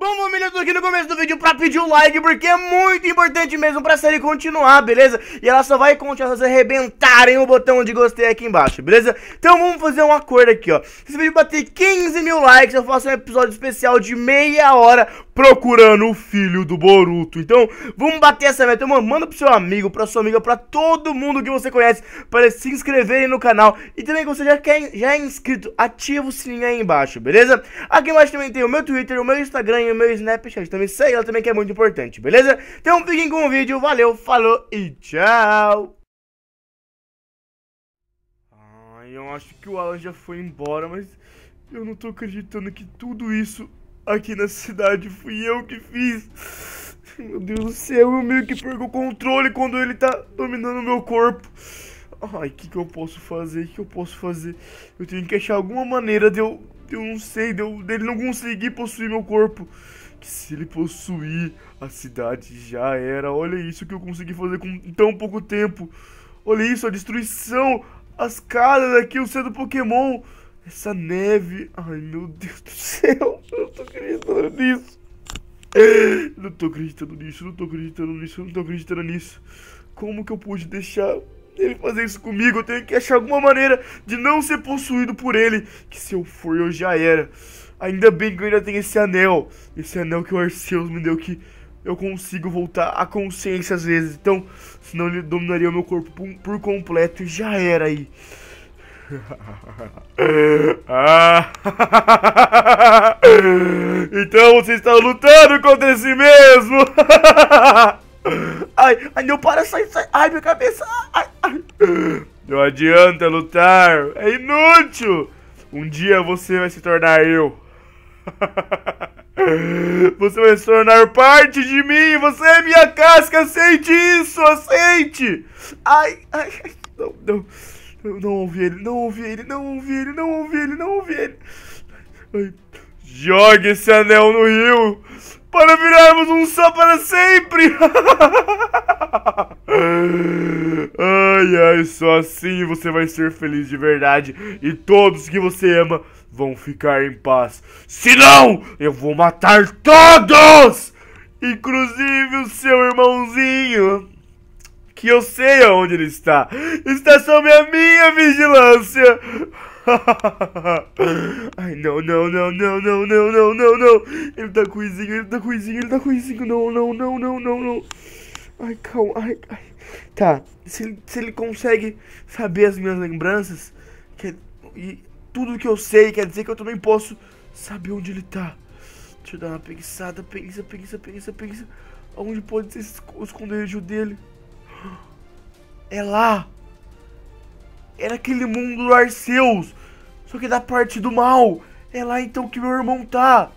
Bom, família, eu tô aqui no começo do vídeo pra pedir um like, porque é muito importante mesmo pra série continuar, beleza? E ela só vai continuar se vocês arrebentarem o botão de gostei aqui embaixo, beleza? Então vamos fazer um acordo aqui, ó. Se esse vídeo bater 15 mil likes, eu faço um episódio especial de meia hora procurando o filho do Boruto. Então, vamos bater essa meta. Então, mano, manda pro seu amigo, pra sua amiga, pra todo mundo que você conhece, para eles se inscreverem no canal. E também, se você já, quer, já é inscrito, ativa o sininho aí embaixo, beleza? Aqui embaixo também tem o meu Twitter, o meu Instagram o meu Snapchat. Também segue ela também que é muito importante, beleza? Então fiquem com o vídeo, valeu, falou e tchau! Ai, eu acho que o Alan já foi embora, mas eu não tô acreditando que tudo isso aqui na cidade fui eu que fiz. Meu Deus do céu, eu meio que perco o controle quando ele tá dominando o meu corpo. Ai, o que, que eu posso fazer? O que eu posso fazer? Eu tenho que achar alguma maneira de eu eu não sei, deu, dele não conseguir possuir meu corpo. Que se ele possuir a cidade já era. Olha isso que eu consegui fazer com tão pouco tempo. Olha isso, a destruição, as caras aqui, o do Pokémon. Essa neve. Ai, meu Deus do céu. Eu não tô acreditando nisso. Não tô acreditando nisso, não tô acreditando nisso, não tô acreditando nisso. Como que eu pude deixar ele fazer isso comigo. Eu tenho que achar alguma maneira de não ser possuído por ele. Que se eu for, eu já era. Ainda bem que eu ainda tenho esse anel. Esse anel que o Arceus me deu que eu consigo voltar à consciência às vezes. Então, senão ele dominaria o meu corpo por completo e já era aí. então você está lutando contra si mesmo. ai, ai, não para, sai, sai. Ai, minha cabeça. Ai. Não adianta lutar, é inútil. Um dia você vai se tornar eu. Você vai se tornar parte de mim, você é minha casca, aceite isso, aceite. Ai, ai, ai, não, não. Eu não ouvi ele, não ouvi ele, não ouvi ele, não ouvi ele, não ouvi ele. Ai. Jogue esse anel no rio! para virarmos um só para sempre. ai, ai, só assim você vai ser feliz de verdade e todos que você ama vão ficar em paz. Se não, eu vou matar todos, inclusive o seu irmãozinho que eu sei aonde ele está. Está sob a minha vigilância. Ai, não, não, não, não, não, não, não, não, não. Ele tá coisinho, ele tá coisinho, ele tá coisinho. Não, não, não, não, não, não. Ai, calma. Ai, ai. Tá. Se se ele consegue saber as minhas lembranças, que, e tudo que eu sei, quer dizer que eu também posso saber onde ele tá. Deixa eu dar uma preguiçada, preguiça, preguiça, preguiça, preguiça. Onde pode ser o esconderijo dele? É lá! Era aquele mundo do Arceus. Só que da parte do mal. É lá então que meu irmão tá.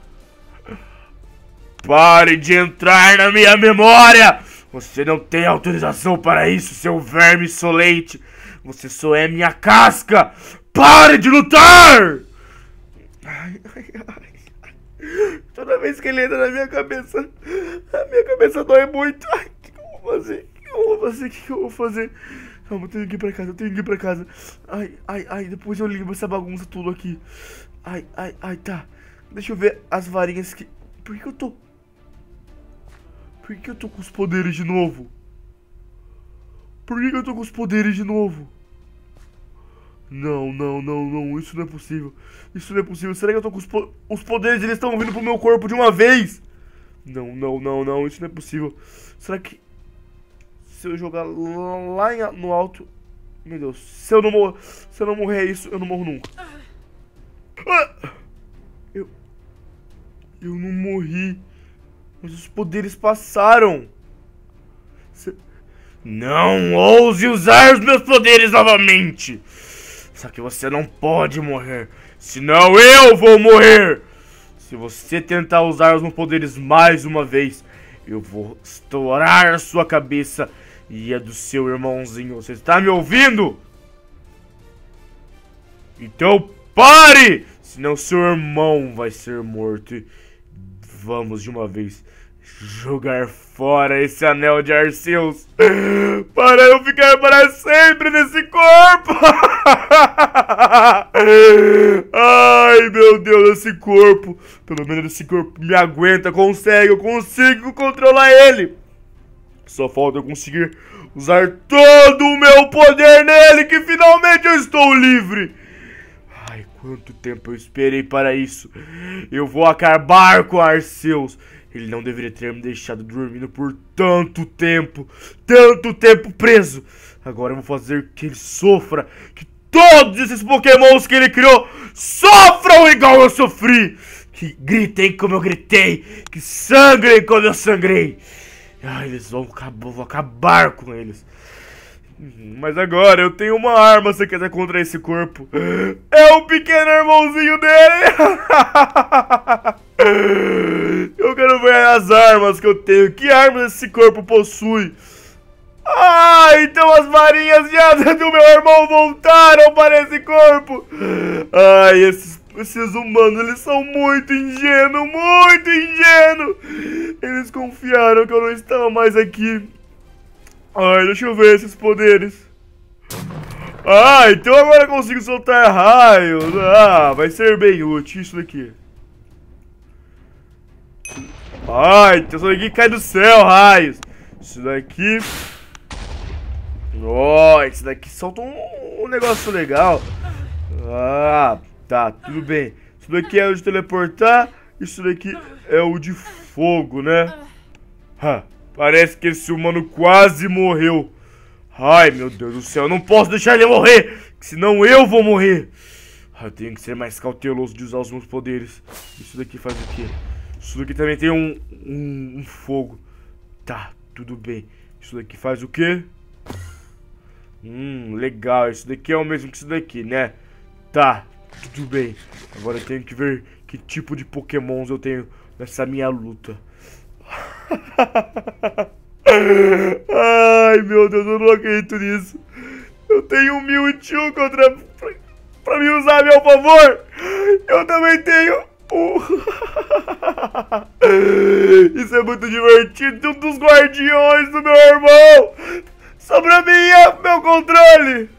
Pare de entrar na minha memória! Você não tem autorização para isso, seu verme solete Você só é minha casca! Pare de lutar! Ai, ai, ai. Toda vez que ele entra na minha cabeça, a minha cabeça dói muito. Ai, o que eu vou fazer? O que eu vou fazer? O que eu vou fazer? Calma, eu tenho que ir pra casa, eu tenho que ir pra casa. Ai, ai, ai, depois eu limpo essa bagunça tudo aqui. Ai, ai, ai, tá. Deixa eu ver as varinhas que... Por que eu tô... Por que eu tô com os poderes de novo? Por que eu tô com os poderes de novo? Não, não, não, não, isso não é possível. Isso não é possível. Será que eu tô com os, po os poderes? Eles estão vindo pro meu corpo de uma vez? Não, não, não, não, isso não é possível. Será que se eu jogar lá em, no alto... Meu Deus, se eu não morrer, se eu não morrer é isso, eu não morro nunca. Ah! Eu... Eu não morri. Mas os poderes passaram. Se... Não ouse usar os meus poderes novamente. Só que você não pode morrer. Senão eu vou morrer. Se você tentar usar os meus poderes mais uma vez, eu vou estourar a sua cabeça e é do seu irmãozinho. Você está me ouvindo? Então pare! Senão seu irmão vai ser morto. vamos de uma vez jogar fora esse anel de Arceus para eu ficar para sempre nesse corpo. Ai, meu Deus, esse corpo. Pelo menos esse corpo me aguenta, consegue, eu consigo controlar ele. Só falta eu conseguir usar todo o meu poder nele, que finalmente eu estou livre. Ai, quanto tempo eu esperei para isso. Eu vou acabar com Arceus. Ele não deveria ter me deixado dormindo por tanto tempo. Tanto tempo preso. Agora eu vou fazer que ele sofra. Que todos esses pokémons que ele criou sofram igual eu sofri. Que gritem como eu gritei. Que sangrem como eu sangrei. Ah, eles vão acabar, vou acabar com eles. Uhum, mas agora eu tenho uma arma, se quiser contra esse corpo. É o pequeno irmãozinho dele! Eu quero ver as armas que eu tenho. Que armas esse corpo possui? Ah, então as varinhas de asa do meu irmão voltaram para esse corpo! Ai, esses esses humanos, eles são muito ingênuos, muito ingênuos. Eles confiaram que eu não estava mais aqui. Ai, deixa eu ver esses poderes. Ah, então agora eu consigo soltar raios. Ah, vai ser bem útil isso daqui. Ai, então isso daqui cai do céu, raios. Isso daqui... Nossa, oh, isso daqui solta um, um negócio legal. Ah, Tá, tudo bem. Isso daqui é o de teleportar, isso daqui é o de fogo, né? Ha, parece que esse humano quase morreu. Ai, meu Deus do céu, eu não posso deixar ele morrer, senão eu vou morrer. Ah, eu tenho que ser mais cauteloso de usar os meus poderes. Isso daqui faz o quê? Isso daqui também tem um, um, um fogo. Tá, tudo bem. Isso daqui faz o quê? Hum, legal. Isso daqui é o mesmo que isso daqui, né? Tá, tudo bem, agora eu tenho que ver que tipo de pokémons eu tenho nessa minha luta. Ai meu Deus, eu não acredito nisso. Eu tenho um Mewtwo contra... pra, pra me usar a meu favor. Eu também tenho Isso é muito divertido. Um dos guardiões do meu irmão. Sobre a minha, é meu controle.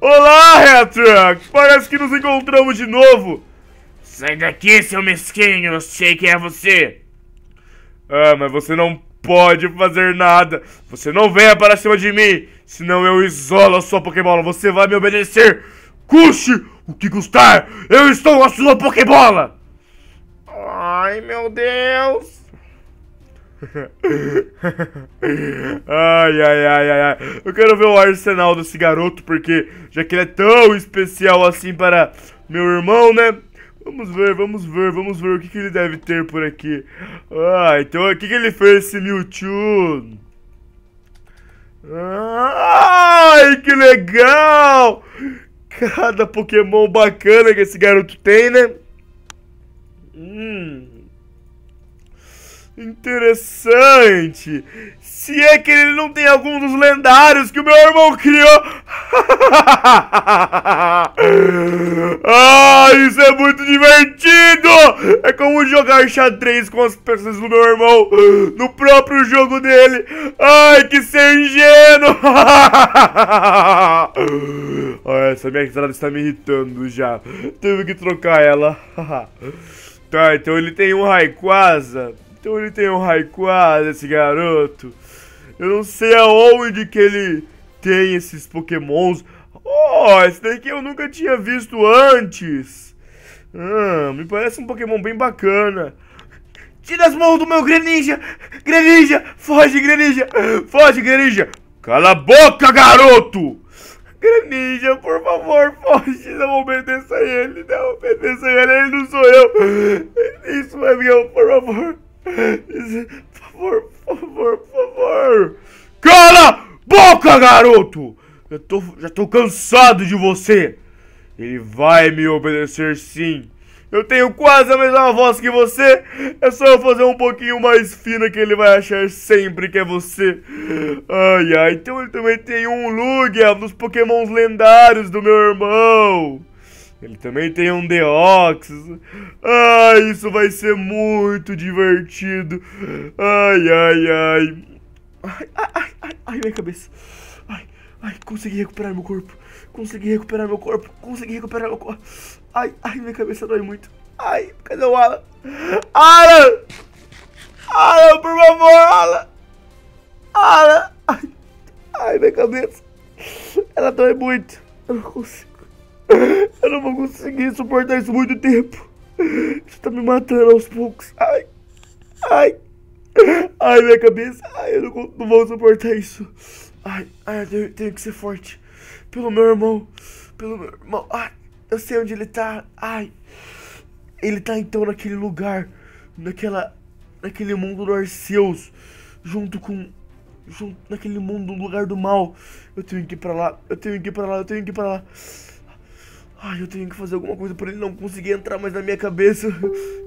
Olá, Reatrax! Parece que nos encontramos de novo! Sai daqui, seu mesquinho! Eu sei quem é você! Ah, mas você não pode fazer nada! Você não venha para cima de mim! Senão eu isolo a sua Pokébola! Você vai me obedecer! Custe o que custar! Eu estou a sua Pokébola! Ai, meu Deus! ai, ai, ai, ai, ai. Eu quero ver o arsenal desse garoto, porque já que ele é tão especial assim para meu irmão, né? Vamos ver, vamos ver, vamos ver o que, que ele deve ter por aqui. Ah, então o que, que ele fez esse Mewtwo? Ai, que legal! Cada Pokémon bacana que esse garoto tem, né? Hum... Interessante! Se é que ele não tem algum dos lendários que o meu irmão criou! ah, isso é muito divertido! É como jogar xadrez com as peças do meu irmão no próprio jogo dele! Ai, que ser ingênuo! Olha, essa minha entrada está me irritando já. Teve que trocar ela. tá, então ele tem um Raikwaza. Então ele tem um Raikou, ah, esse garoto. Eu não sei aonde que ele tem esses pokémons. Oh, esse daqui eu nunca tinha visto antes. Ah, me parece um pokémon bem bacana. Tira as mãos do meu Greninja! Greninja! Foge, Greninja! Foge, Greninja! Cala a boca, garoto! Greninja, por favor, foge! Não obedeça a ele! Não obedeça a ele! Ele não sou eu! Isso é meu, por favor! Por favor, por favor, por favor. Cala boca, garoto! Eu tô, já tô cansado de você. Ele vai me obedecer sim. Eu tenho quase a mesma voz que você. É só eu fazer um pouquinho mais fina que ele vai achar sempre que é você. Ai, ai. Então ele também tem um Lugia dos pokémons lendários do meu irmão. Ele também tem um Deox. Ah, isso vai ser muito divertido. Ai, ai, ai. Ai, ai, ai, ai, minha cabeça. Ai, ai, consegui recuperar meu corpo. Consegui recuperar meu corpo. Consegui recuperar meu corpo. Ai, ai, minha cabeça dói muito. Ai, cadê o Alan? Alan! Alan, por favor, Alan! Alan! Ai, ai minha cabeça. Ela dói muito. Eu não consigo. Eu não vou conseguir suportar isso muito tempo. Isso tá me matando aos poucos. Ai, ai, ai, minha cabeça. Ai, eu não, não vou suportar isso. Ai, ai, eu tenho, tenho, que ser forte. Pelo meu irmão, pelo meu irmão. Ai, eu sei onde ele tá. Ai, ele tá então naquele lugar, naquela, naquele mundo do Arceus, junto com junto naquele mundo, lugar do mal. Eu tenho que ir pra lá, eu tenho que ir pra lá, eu tenho que ir pra lá. Ai, eu tenho que fazer alguma coisa pra ele não conseguir entrar mais na minha cabeça.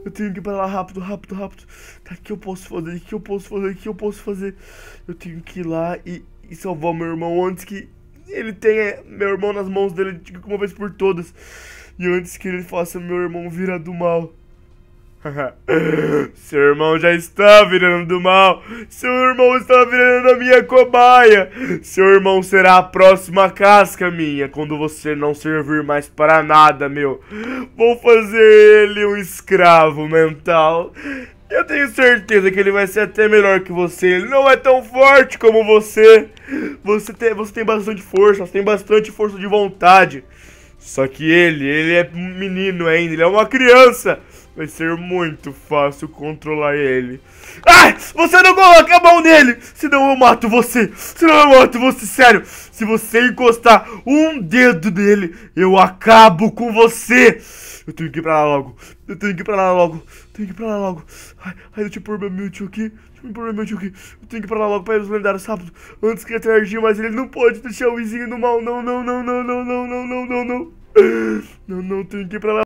Eu tenho que ir pra lá rápido, rápido, rápido. Tá, o que eu posso fazer? O que eu posso fazer? O que eu posso fazer? Eu tenho que ir lá e, e salvar meu irmão antes que ele tenha meu irmão nas mãos dele de tipo, uma vez por todas. E antes que ele faça meu irmão virar do mal. Seu irmão já está virando do mal. Seu irmão está virando a minha cobaia. Seu irmão será a próxima casca minha quando você não servir mais para nada, meu. Vou fazer ele um escravo mental. Eu tenho certeza que ele vai ser até melhor que você. Ele não é tão forte como você. Você tem, você tem bastante força, você tem bastante força de vontade. Só que ele, ele é menino ainda, ele é uma criança. Vai ser muito fácil controlar ele. Ah! Você não coloca a mão nele! Senão eu mato você! Senão eu mato você, sério! Se você encostar um dedo nele, eu acabo com você! Eu tenho que ir pra lá logo. Eu tenho que ir pra lá logo. Eu tenho que ir pra lá logo. Ai, ai eu te pôr meu Mewtwo aqui. Deixa eu pôr meu Mewtwo aqui. Eu tenho que ir pra lá logo pra os lendários rápido. Antes que atragir, mas ele não pode deixar o Izinho no mal. Não, não, não, não, não, não, não, não, não, não. Não, não, tenho que ir pra lá.